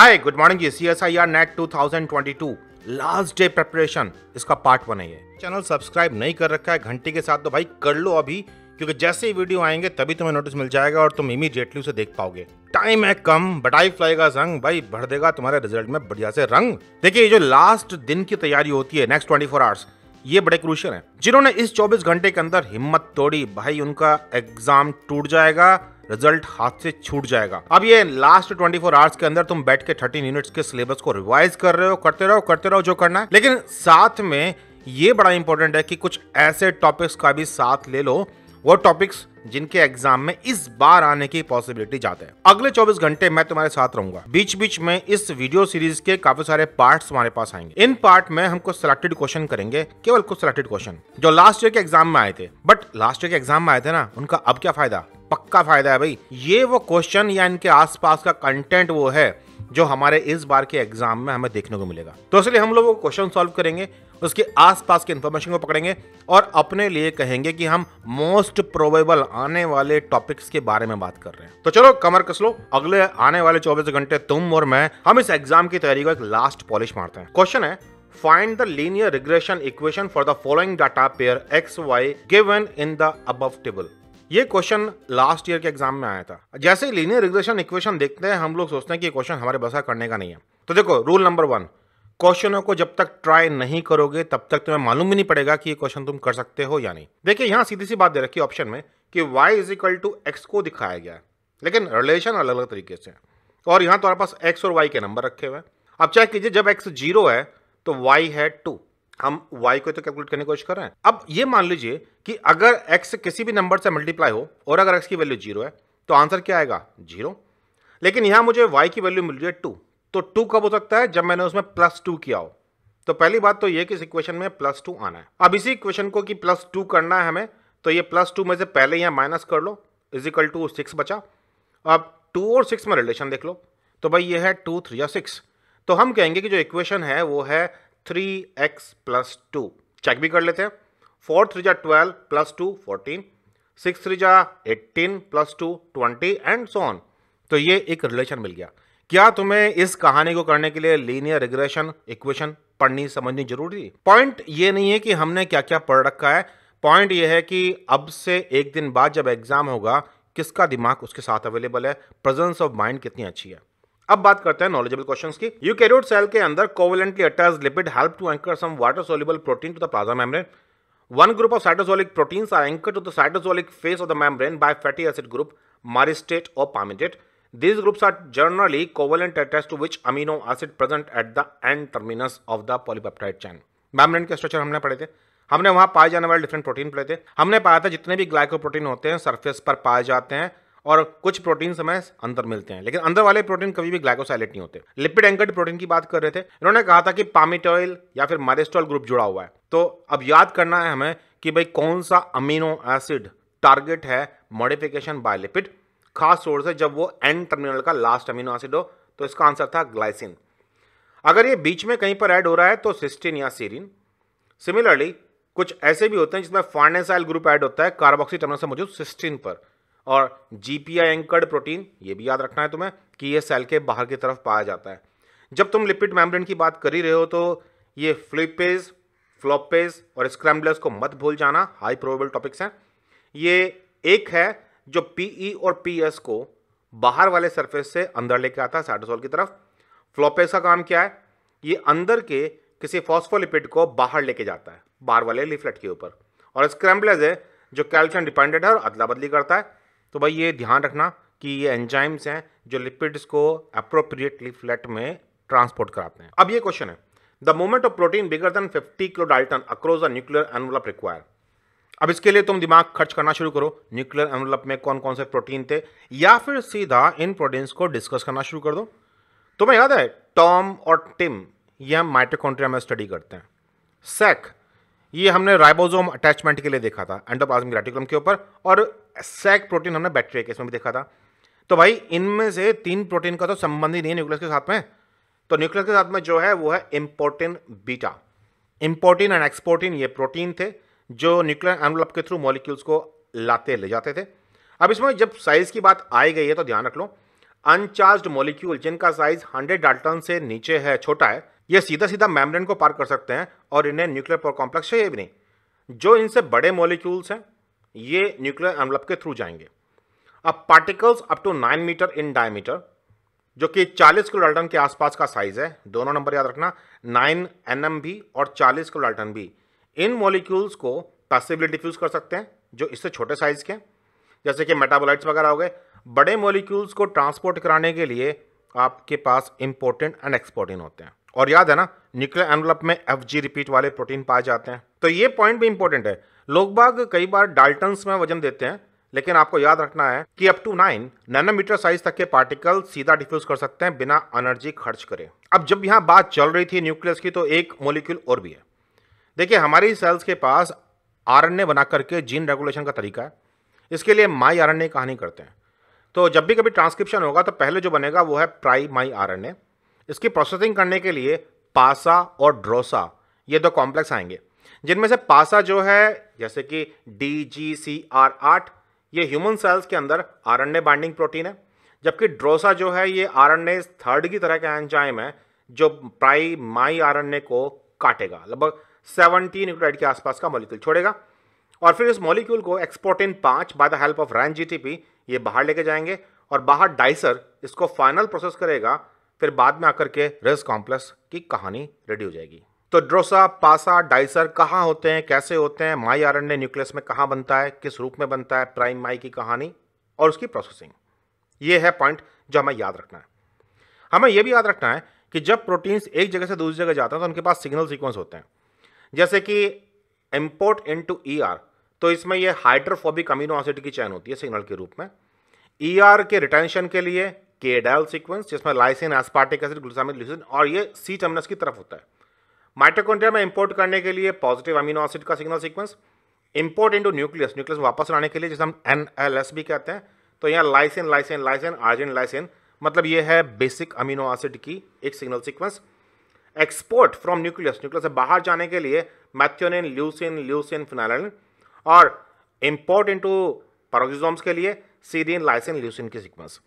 Hi good morning ji C S I R NET two thousand twenty two last day preparation इसका part one है channel subscribe नहीं कर रखा है घंटी के साथ तो भाई कर लो अभी क्योंकि जैसे ही वीडियो आएंगे तभी तुम्हें नोटिस मिल जाएगा और तुम इमीडिएटली उसे देख पाओगे टाइम है कम बटाईफ्लाई का संग भाई भर देगा तुम्हारे रिजल्ट में बढ़िया से रंग देखिए ये जो लास्ट दिन की तैयारी होती है नेक्स्ट ट्वेंटी फोर आवर्स ये बड़े क्रूशियल हैं जिन्होंने इस 24 घंटे के अंदर हिम्मत तोड़ी भाई उनका एग्जाम टूट जाएगा रिजल्ट हाथ से छूट जाएगा अब ये लास्ट 24 फोर आवर्स के अंदर तुम बैठ के 13 यूनिट्स के सिलेबस को रिवाइज कर रहे हो करते रहो करते रहो जो करना है लेकिन साथ में ये बड़ा इंपॉर्टेंट है कि कुछ ऐसे टॉपिक्स का भी साथ ले लो वो टॉपिक्स जिनके एग्जाम में इस बार आने की पॉसिबिलिटी जाते हैं अगले 24 घंटे मैं तुम्हारे साथ रहूंगा बीच बीच में इस वीडियो सीरीज के काफी सारे पार्ट्स हमारे पास आएंगे इन पार्ट में हम कुछ सिलेक्टेड क्वेश्चन करेंगे केवल कुछ सिलेक्टेड क्वेश्चन जो लास्ट ईयर के एग्जाम में आए थे बट लास्ट ईयर के एग्जाम में आए थे ना उनका अब क्या फायदा पक्का फायदा है भाई ये वो क्वेश्चन या इनके आसपास का कंटेंट वो है जो हमारे इस बार के एग्जाम में हमें देखने को मिलेगा तो इसलिए हम लोग वो क्वेश्चन सॉल्व करेंगे उसके आसपास के इन्फॉर्मेशन को पकड़ेंगे और अपने लिए कहेंगे कि हम मोस्ट प्रोबेबल आने वाले टॉपिक्स के बारे में बात कर रहे हैं तो चलो कमर कस लो अगले आने वाले 24 घंटे तुम और मैं हम इस एग्जाम की तैयारी को एक लास्ट पॉलिश मारते हैं क्वेश्चन है Find the linear regression equation for the following data pair xy given in the above table. ये क्वेश्चन लास्ट ईयर के एग्जाम में आया था जैसे ही लीनियर रिग्रेशन इक्वेशन देखते हैं हम लोग सोचते हैं कि क्वेश्चन हमारे बसा करने का नहीं है तो देखो रूल नंबर वन क्वेश्चनों को जब तक ट्राई नहीं करोगे तब तक तुम्हें मालूम भी नहीं पड़ेगा कि ये क्वेश्चन तुम कर सकते हो या नहीं देखिए यहाँ सीधी सी बात दे रखी ऑप्शन में कि y is equal to X को दिखाया गया है लेकिन रिलेशन अलग अलग तरीके से और यहाँ तुम्हारे तो पास एक्स और वाई के नंबर रखे हुए हैं अब चेक कीजिए जब एक्स जीरो है तो वाई है टू हम y को तो कैलकुलेट करने की कोशिश कर रहे हैं अब ये मान लीजिए कि अगर x किसी भी नंबर से मल्टीप्लाई हो और अगर x की वैल्यू जीरो है तो आंसर क्या आएगा जीरो लेकिन यहां मुझे y की वैल्यू मिल रही है टू तो टू कब हो सकता है जब मैंने उसमें प्लस टू किया हो तो पहली बात तो यह कि इस इक्वेशन में प्लस टू आना है अब इसी इक्वेशन को कि प्लस टू करना है हमें तो ये प्लस टू में से पहले यहां माइनस कर लो इजिकल टू सिक्स बचा अब टू और सिक्स में रिलेशन देख लो तो भाई ये है टू थ्री या सिक्स तो हम कहेंगे कि जो इक्वेशन है वो है three X plus two check भी कर लेते हैं फोर थ्री जा twelve plus two fourteen six three जा eighteen plus two twenty and so on तो ये एक रिलेशन मिल गया क्या तुम्हें इस कहानी को करने के लिए लीनियर रिग्रेशन इक्वेशन पढ़नी समझनी जरूरी थी पॉइंट ये नहीं है कि हमने क्या क्या पढ़ रखा है पॉइंट ये है कि अब से एक दिन बाद जब एग्जाम होगा किसका दिमाग उसके साथ अवेलेबल है प्रेजेंस ऑफ माइंड कितनी अच्छी है अब बात करते हैं नॉलेजेबल क्वेश्चंस की यूकैरियोट सेल के अंदर covalently attach lipid help to anchor some water soluble protein to the plasma membrane one group of cytosolic proteins are anchor to the cytosolic face of the membrane by fatty acid group myristate और palmitate this groups are generally covalent attach to which amino acid present at the end terminus of the polypeptide chain membrane के structure हमने पढ़े थे हमने वहां पाए जाने वाले डिफरेंट प्रोटीन पढ़े थे हमने पाया था जितने भी ग्लाइको प्रोटीन होते हैं सरफेस पर पाए जाते हैं और कुछ प्रोटीन हमें अंदर मिलते हैं लेकिन अंदर वाले प्रोटीन कभी भी ग्लाइकोसाइलेट नहीं होते लिपिड एंकर्ड प्रोटीन की बात कर रहे थे इन्होंने कहा था कि पामिटोइल या फिर मारेस्ट्रॉल ग्रुप जुड़ा हुआ है तो अब याद करना है हमें कि भाई कौन सा अमीनो एसिड टारगेट है मॉडिफिकेशन बाय लिपिड खास तौर से जब वो एंड टर्मिनल का लास्ट अमीनो एसिड हो तो इसका आंसर था ग्लाइसिन अगर ये बीच में कहीं पर ऐड हो रहा है तो सिस्टिन या सीरिन सिमिलरली कुछ ऐसे भी होते हैं जिसमें फार्नेसाइल ग्रुप ऐड होता है कार्बोक्सी टर्मिनल से मौजूद सिस्टीन पर और आई एंकर्ड प्रोटीन ये भी याद रखना है तुम्हें कि ये सेल के बाहर की तरफ पाया जाता है जब तुम लिपिड मैम्ब्रेन की बात कर ही रहे हो तो ये फ्लिपेज फ्लॉपेज और स्क्रैम्बलर्स को मत भूल जाना हाई प्रोबेबल टॉपिक्स हैं ये एक है जो पीई e और एस को बाहर वाले सरफेस से अंदर लेके आता है साइडोसोल की तरफ फ्लॉपेज का काम क्या है ये अंदर के किसी फॉस्फोलिपिड को बाहर लेके जाता है बाहर वाले लिफलेट के ऊपर और स्क्रैम्बलेज है जो कैल्शियम डिपेंडेंट है और अदला बदली करता है तो भाई ये ध्यान रखना कि ये एंजाइम्स हैं जो लिपिड्स को अप्रोप्रिएटली फ्लैट में ट्रांसपोर्ट कराते हैं अब ये क्वेश्चन है the moment of protein bigger than 50 kilo dalton across the nuclear envelope require अब इसके लिए तुम दिमाग खर्च करना शुरू करो न्यूक्लियर एनवलप में कौन कौन से प्रोटीन थे या फिर सीधा इन प्रोटीन्स को डिस्कस करना शुरू कर दो तुम्हें याद है टॉम और टिम ये हम माइटोकॉन्ट्रिया में स्टडी करते हैं सेक ये हमने राइबोसोम अटैचमेंट के लिए देखा था एंडोप्लाज्मिक रेटिकुलम के ऊपर और सैक प्रोटीन हमने बैक्टीरिया के इसमें भी देखा था तो भाई इनमें से तीन प्रोटीन का तो संबंध ही नहीं है न्यूक्लियस के साथ में तो न्यूक्लियस के साथ में जो है वो है इम्पोर्टिन बीटा इम्पोर्टिन एंड एक्सपोर्टिन ये प्रोटीन थे जो न्यूक्लियर एनवलप के थ्रू मॉलिक्यूल्स को लाते ले जाते थे अब इसमें जब साइज़ की बात आई गई है तो ध्यान रख लो अनचार्ज मॉलिक्यूल जिनका साइज 100 डाल्टन से नीचे है छोटा है ये सीधा सीधा मैमब्रेन को पार कर सकते हैं और इन्हें न्यूक्लियर पावर कॉम्प्लेक्स चाहिए भी नहीं जो इनसे बड़े मोलिक्यूल्स हैं ये न्यूक्लियर एनवलप के थ्रू जाएंगे अब particles up to nine meter in diameter जो कि 40 किलो डाल्टन के आसपास का साइज है दोनों नंबर याद रखना 9 एन भी और 40 किलो डाल्टन भी इन मॉलिक्यूल्स को पैसिवली डिफ्यूज कर सकते हैं जो इससे छोटे साइज के जैसे कि मेटाबोलाइट्स वगैरह हो गए बड़े मॉलिक्यूल्स को ट्रांसपोर्ट कराने के लिए आपके पास इंपोर्टेंट एंड एक्सपोर्टेंट होते हैं और याद है ना न्यूक्लियर एनवलप में एफ जी रिपीट वाले प्रोटीन पाए जाते हैं तो ये पॉइंट भी इंपॉर्टेंट है लोग बाग कई बार डाल्टन्स में वजन देते हैं लेकिन आपको याद रखना है कि up to nine nanometer size तक के पार्टिकल सीधा डिफ्यूज कर सकते हैं बिना एनर्जी खर्च करे अब जब यहाँ बात चल रही थी न्यूक्लियस की तो एक मोलिक्यूल और भी है देखिए हमारी सेल्स के पास आर बना करके जीन रेगुलेशन का तरीका है इसके लिए माई आर कहानी करते हैं तो जब भी कभी ट्रांसक्रिप्शन होगा तो पहले जो बनेगा वो है प्राई माई आर इसकी प्रोसेसिंग करने के लिए पासा और ड्रोसा ये दो कॉम्प्लेक्स आएंगे जिनमें से पासा जो है जैसे कि डी जी सी आर आठ ये ह्यूमन सेल्स के अंदर R N A binding protein है जबकि ड्रोसा जो है ये आर एन ए थर्ड की तरह का एंजाइम है जो प्राई माई आर एन ए को काटेगा लगभग सेवनटीन न्यूक्लाइड के आसपास का मॉलिक्यूल छोड़ेगा और फिर इस मॉलिक्यूल को एक्सपोर्टिन पाँच by the help of Ran G ये बाहर लेके जाएंगे और बाहर डाइसर इसको फाइनल प्रोसेस करेगा फिर बाद में आकर के रेस कॉम्प्लेक्स की कहानी रेडी हो जाएगी तो ड्रोसा पासा डाइसर कहाँ होते हैं कैसे होते हैं माई आर न्यूक्लियस में कहाँ बनता है किस रूप में बनता है प्राइम माई की कहानी और उसकी प्रोसेसिंग ये है पॉइंट जो हमें याद रखना है हमें यह भी याद रखना है कि जब प्रोटीन्स एक जगह से दूसरी जगह जाते हैं तो उनके पास सिग्नल सीक्वेंस होते हैं जैसे कि import into E R तो इसमें यह हाइड्रोफोबिक अमीनो एसिड की चैन होती है सिग्नल के रूप में ई e ER के रिटेंशन के लिए के डायल सीक्वेंस जिसमें lysine aspartic acid glutamic leucine और ये सी टर्मिनस की तरफ होता है माइटोकॉन्ड्रिया में इंपोर्ट करने के लिए पॉजिटिव अमीनो एसिड का signal sequence import into nucleus nucleus वापस लाने के लिए जिसे हम एन एल एस भी कहते हैं तो यहाँ lysine lysine lysine arginine lysine मतलब ये है बेसिक अमीनो एसिड की एक signal sequence export from nucleus nucleus से बाहर जाने के लिए मैथ्योनिन ल्यूसिन ल्यूसिन फिनालिन और इम्पोर्ट इंटू पैरोक्सिसोम्स के लिए सीरिन लाइसिन ल्यूसिन की सीक्वेंस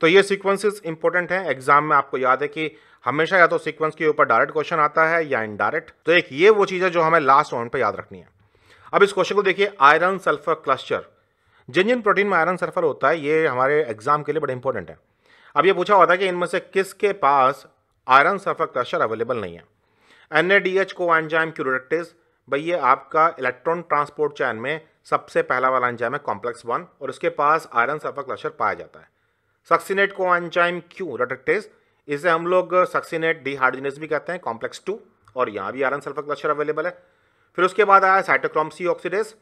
तो ये सीक्वेंसेस इंपॉर्टेंट हैं एग्जाम में आपको याद है कि हमेशा या तो सीक्वेंस के ऊपर डायरेक्ट क्वेश्चन आता है या इनडायरेक्ट तो एक ये वो चीज़ है जो हमें लास्ट राउंड पर याद रखनी है अब इस क्वेश्चन को देखिए आयरन सल्फर क्लस्टर जिन जिन प्रोटीन में आयरन सल्फर होता है ये हमारे एग्जाम के लिए बड़े इंपॉर्टेंट है अब ये पूछा होता है कि इनमें से किसके पास आयरन सल्फर क्लस्टर अवेलेबल नहीं है एन को एंजाइम क्यूरोडक्टेज भाई ये आपका इलेक्ट्रॉन ट्रांसपोर्ट चैन में सबसे पहला वाला एंजाइम है कॉम्प्लेक्स वन और उसके पास आयरन सल्फर क्लस्टर पाया जाता है सक्सीनेट को एंजाइम क्यू रटक्टेज इसे हम लोग सक्सीनेट डीहाइड्रोजनेस भी कहते हैं कॉम्प्लेक्स टू और यहाँ भी आयरन सल्फर क्लस्टर अवेलेबल है फिर उसके बाद आया साइटोक्रोम सी ऑक्सीडेज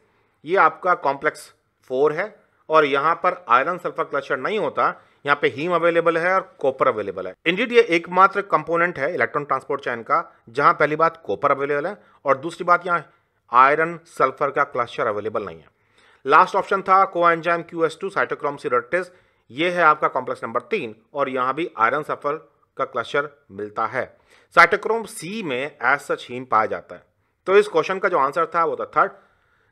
ये आपका कॉम्प्लेक्स फोर है और यहाँ पर आयरन सल्फर क्लस्टर नहीं होता यहाँ पे हीम अवेलेबल है और कॉपर अवेलेबल है इंडीड ये एकमात्र कंपोनेंट है इलेक्ट्रॉन ट्रांसपोर्ट चैन का जहाँ पहली बात कॉपर अवेलेबल है और दूसरी बात यहाँ आयरन सल्फर का क्लस्टर अवेलेबल नहीं है लास्ट ऑप्शन था coenzyme Q S two cytochrome सिरटेज ये है आपका कॉम्प्लेक्स नंबर तीन और यहाँ भी आयरन सफर का क्लस्टर मिलता है साइटोक्रोम सी में एज सच हीम पाया जाता है तो इस क्वेश्चन का जो आंसर था वो था थर्ड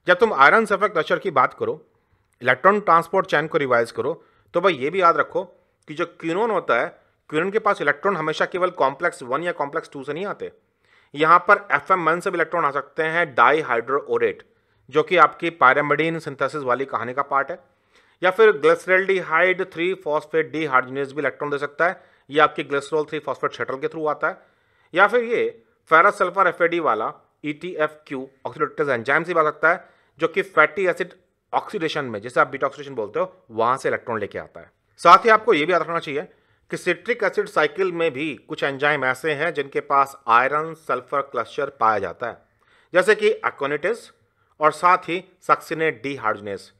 जब तुम आयरन सफर क्लस्टर की बात करो इलेक्ट्रॉन ट्रांसपोर्ट चैन को रिवाइज करो तो भाई ये भी याद रखो कि जो क्यूनोन होता है क्यूनोन के पास इलेक्ट्रॉन हमेशा केवल कॉम्प्लेक्स वन या कॉम्प्लेक्स टू से नहीं आते यहाँ पर एफ एम वन से भी इलेक्ट्रॉन आ सकते हैं डाई हाइड्रो ओरेट जो कि आपकी पायरामिडीन सिंथेसिस वाली कहानी का पार्ट है या फिर glycerol dehydro three phosphate dehydrogenase भी इलेक्ट्रॉन दे सकता है ये आपकी ग्लेसरोल थ्री फॉस्फेट शटल के थ्रू आता है या फिर ये फेरस सल्फर एफ वाला E T F Q oxidative enzyme से आ सकता है जो कि फैटी एसिड ऑक्सीडेशन में जैसे आप बीट ऑक्सीडेशन बोलते हो वहाँ से इलेक्ट्रॉन लेके आता है साथ ही आपको ये भी याद रखना चाहिए कि सिट्रिक एसिड साइकिल में भी कुछ एंजाइम ऐसे हैं जिनके पास आयरन सल्फर क्लस्टर पाया जाता है जैसे कि एक्नेटिस और साथ ही सक्सिनेट डी हार्डनेस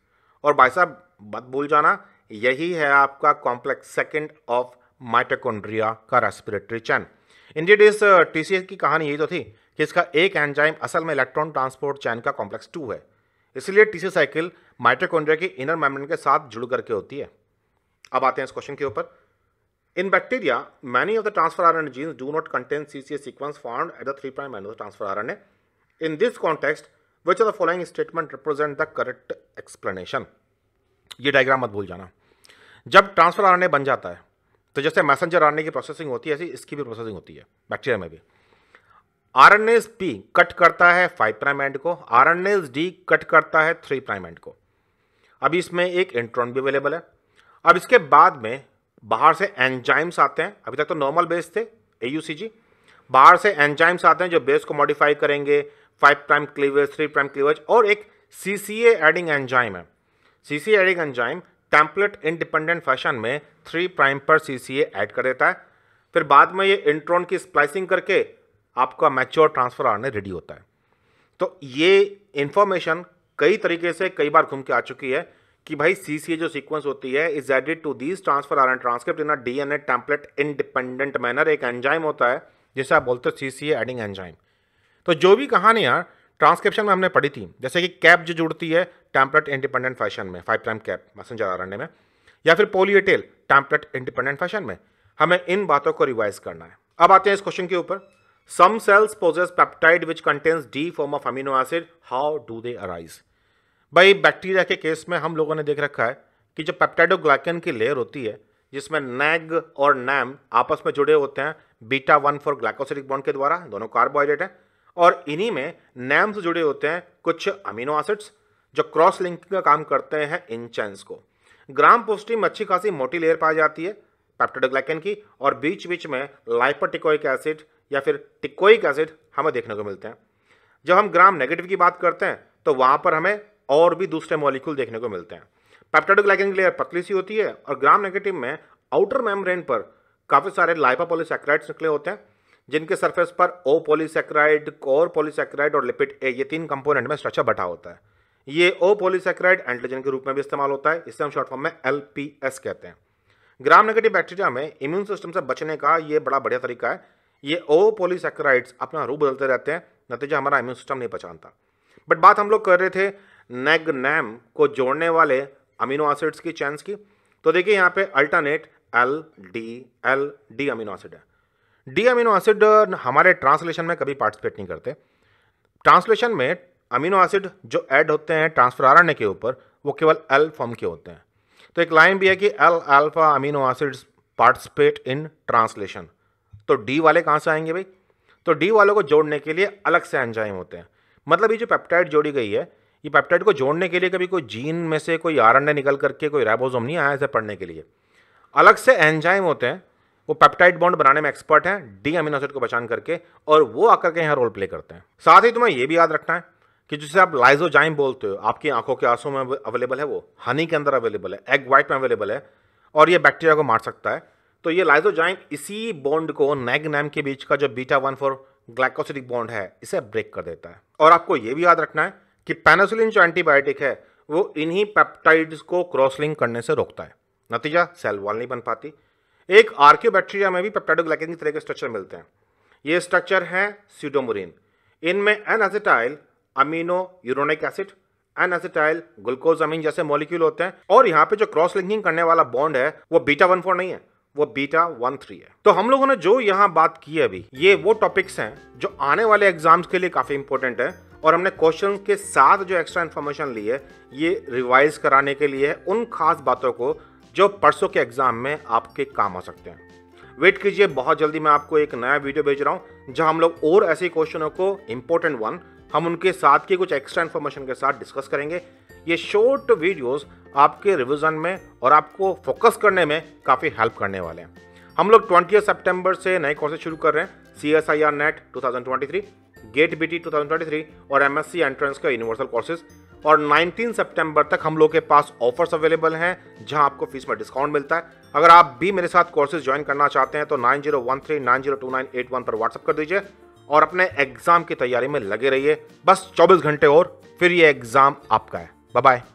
और भाई साहब मत भूल जाना यही है आपका कॉम्प्लेक्स सेकंड ऑफ माइटोकॉन्ड्रिया का रेस्पिरेटरी चैन इंडियड इस टीसीएस uh, की कहानी यही तो थी कि इसका एक एंजाइम असल में इलेक्ट्रॉन ट्रांसपोर्ट चैन का कॉम्प्लेक्स टू है इसलिए टीसी साइकिल माइटोकॉन्ड्रिया के इनर मेम्ब्रेन के साथ जुड़ करके होती है अब आते हैं इस क्वेश्चन के ऊपर in bacteria many of the transfer R genes do not contain CCA sequence found at the three prime end of transfer R in this context which are the following statement represent the correct explanation ये diagram मत भूल जाना जब transfer RNA बन जाता है तो जैसे मैसेंजर आरएनए की प्रोसेसिंग होती है ऐसी इसकी भी प्रोसेसिंग होती है बैक्टीरिया में भी R N S P cut करता है फाइव प्राइम एंड को R N S D cut करता है थ्री प्राइम एंड को अभी इसमें एक इंट्रॉन भी अवेलेबल है अब इसके बाद में बाहर से एंजाइम्स आते हैं अभी तक तो नॉर्मल बेस थे ए बाहर से एंजाइम्स आते हैं जो बेस को मॉडिफाई करेंगे five prime cleavage three prime cleavage और एक सी सी एडिंग एंजाइम है C C adding enzyme template independent fashion में थ्री प्राइम पर सी सी ऐड कर देता है फिर बाद में ये इंट्रॉन की स्प्लाइसिंग करके आपका मैच्योर ट्रांसफर आने रेडी होता है तो ये इन्फॉर्मेशन कई तरीके से कई बार घूम के आ चुकी है कि भाई सी सी जो सीक्वेंस होती है is added to these transfer R N transcript in D N A template independent manner एक एंजाइम होता है जिसे आप बोलते हो सी सी एडिंग एंजाइम तो जो भी कहानियाँ ट्रांसक्रिप्शन में हमने पढ़ी थी जैसे कि कैप जो जुड़ती है टैम्पलेट इंडिपेंडेंट फैशन में five prime cap messenger RNA में या फिर पोलियटेल टैम्पलेट इंडिपेंडेंट फैशन में हमें इन बातों को रिवाइज करना है अब आते हैं इस क्वेश्चन के ऊपर some cells possess peptide which contains D form of amino acid how do they arise भाई बैक्टीरिया के केस में हम लोगों ने देख रखा है कि जो पेप्टाइडोग्लाइकन की लेयर होती है जिसमें नैग और नैम आपस में जुड़े होते हैं beta one four glycosidic bond के द्वारा दोनों कार्बोहाइड्रेट है और इन्हीं में नैम से जुड़े होते हैं कुछ अमीनो एसिड्स जो क्रॉस लिंकिंग का काम करते हैं इन चैंस को ग्राम पोस्टिंग में अच्छी खासी मोटी लेयर पाई जाती है पैप्टोडोग्लाइकन की और बीच बीच में लाइपोटिकोइक एसिड या फिर टिकोइक एसिड हमें देखने को मिलते हैं जब हम ग्राम नेगेटिव की बात करते हैं तो वहाँ पर हमें और भी दूसरे मॉलिक्यूल देखने को मिलते हैं पैप्टोडोग्लाइकन की लेयर पतली सी होती है और ग्राम नेगेटिव में आउटर मेम्ब्रेन पर काफ़ी सारे लाइपापोलिसैक्राइड्स निकले होते हैं जिनके सरफेस पर ओ पोलीसेक्राइड कोर पोलीसेक्राइड और लिपिड ए ये तीन कंपोनेंट में स्ट्रक्चर बटा होता है ये ओ पोलीसेक्राइड एंटीजन के रूप में भी इस्तेमाल होता है इसे हम शॉर्ट फॉर्म में एल कहते हैं ग्राम नेगेटिव बैक्टीरिया में इम्यून सिस्टम से बचने का ये बड़ा बढ़िया तरीका है ये ओ पोलिसक्राइड्स अपना रूप बदलते रहते हैं नतीजा हमारा इम्यून सिस्टम नहीं पहचानता बट बात हम लोग कर रहे थे नेग नैम को जोड़ने वाले अमीनो एसिड्स की चैंस की तो देखिए यहाँ पे alternate L D L D amino acid है डी अमीनो एसिड हमारे ट्रांसलेशन में कभी पार्टिसिपेट नहीं करते ट्रांसलेशन में अमीनो एसिड जो ऐड होते हैं ट्रांसफर आर के ऊपर वो केवल एल फॉर्म के होते हैं तो एक लाइन भी है कि L alpha amino acids participate in translation तो डी वाले कहाँ से आएंगे भाई तो डी वालों को जोड़ने के लिए अलग से एंजाइम होते हैं मतलब ये जो पेप्टाइड जोड़ी गई है ये पेप्टाइड को जोड़ने के लिए कभी कोई जीन में से कोई आर निकल करके कोई रेबोजोम नहीं आया ऐसे पढ़ने के लिए अलग से एंजाइम होते हैं वो पेप्टाइड बॉन्ड बनाने में एक्सपर्ट हैं डी अमीनो एसिड को पहचान करके और वो आकर के यहाँ रोल प्ले करते हैं साथ ही तुम्हें ये भी याद रखना है कि जिसे आप लाइजोजाइम बोलते हो आपकी आंखों के आंसू में अवेलेबल है वो हनी के अंदर अवेलेबल है एग वाइट में अवेलेबल है और ये बैक्टीरिया को मार सकता है तो ये लाइजोजाइम इसी बॉन्ड को नैग नैम के बीच का जो beta one four glycosidic bond है इसे ब्रेक कर देता है और आपको ये भी याद रखना है कि पेनोसिलिन जो एंटीबायोटिक है वो इन्हीं पेप्टाइड्स को क्रॉसलिंक करने से रोकता है नतीजा सेल वॉल नहीं बन पाती एक आर्क्यो बैक्टीरिया में भी पेप्टाइडोग्लाइकन की तरह के स्ट्रक्चर मिलते हैं ये स्ट्रक्चर हैं सीडोमोरिन इनमें N acetyl amino uronic acid N glucosamine जैसे मॉलिक्यूल होते हैं और यहाँ पे जो क्रॉस लिंकिंग करने वाला बॉन्ड है वो बीटा वन फोर नहीं है वो बीटा वन थ्री है तो हम लोगों ने जो यहाँ बात की है अभी ये वो टॉपिक्स हैं जो आने वाले एग्जाम्स के लिए काफ़ी इंपॉर्टेंट है और हमने क्वेश्चन के साथ जो एक्स्ट्रा इन्फॉर्मेशन ली है ये रिवाइज कराने के लिए है उन खास बातों को जो परसों के एग्ज़ाम में आपके काम आ सकते हैं वेट कीजिए बहुत जल्दी मैं आपको एक नया वीडियो भेज रहा हूँ जहाँ हम लोग और ऐसे क्वेश्चनों को इम्पोर्टेंट वन हम उनके साथ के कुछ एक्स्ट्रा इन्फॉर्मेशन के साथ डिस्कस करेंगे ये शॉर्ट वीडियोस आपके रिवीजन में और आपको फोकस करने में काफ़ी हेल्प करने वाले हैं हम लोग ट्वेंटी सेप्टेम्बर से नए कोर्सेज शुरू कर रहे हैं C S I R NET to GATE B T और एम एस सी एंट्रेंस का यूनिवर्सल कोर्सेज और 19 सितंबर तक हम लोग के पास ऑफर्स अवेलेबल हैं जहां आपको फीस में डिस्काउंट मिलता है अगर आप भी मेरे साथ कोर्सेज ज्वाइन करना चाहते हैं तो nine zero one three nine zero two nine eight one पर व्हाट्सअप कर दीजिए और अपने एग्जाम की तैयारी में लगे रहिए बस चौबीस घंटे और फिर ये एग्जाम आपका है बाय